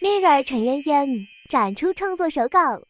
Mirror 成员叶展出创作手稿。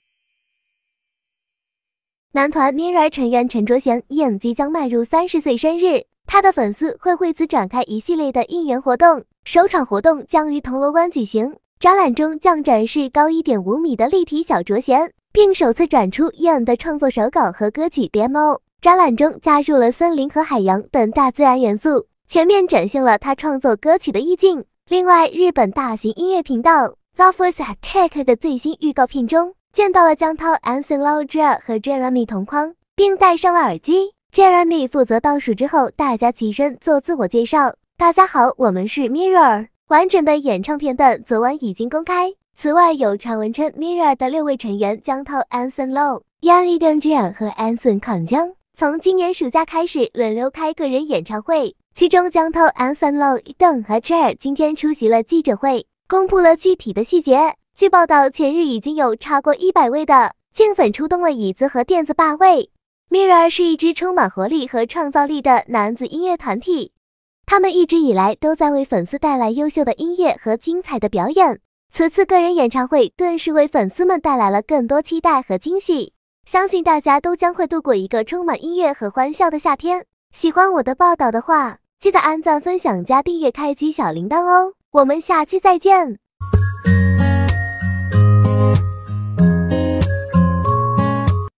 男团 Mirror 成员陈卓贤叶颖即将迈入三十岁生日，他的粉丝会为此展开一系列的应援活动。首场活动将于铜锣湾举行，展览中将展示高一点五米的立体小卓贤，并首次展出叶 n 的创作手稿和歌曲 Demo。展览中加入了森林和海洋等大自然元素，全面展现了他创作歌曲的意境。另外，日本大型音乐频道。s o v e h w a s Attack》的最新预告片中，见到了江涛、Anson Lo、Jr. 和 Jeremy 同框，并戴上了耳机。Jeremy 负责倒数之后，大家起身做自我介绍。大家好，我们是 Mirror。完整的演唱片段昨晚已经公开。此外，有传闻称 Mirror 的六位成员江涛、Anson Lo、d a n Jr. 和 Anson 康江从今年暑假开始轮流开个人演唱会。其中，江涛、Anson Lo、伊登和 Jr. 今天出席了记者会。公布了具体的细节。据报道，前日已经有超过一百位的竞粉出动了椅子和垫子霸位。Mir 是一支充满活力和创造力的男子音乐团体，他们一直以来都在为粉丝带来优秀的音乐和精彩的表演。此次个人演唱会顿时为粉丝们带来了更多期待和惊喜，相信大家都将会度过一个充满音乐和欢笑的夏天。喜欢我的报道的话，记得按赞、分享、加订阅、开启小铃铛哦。我们下期再见。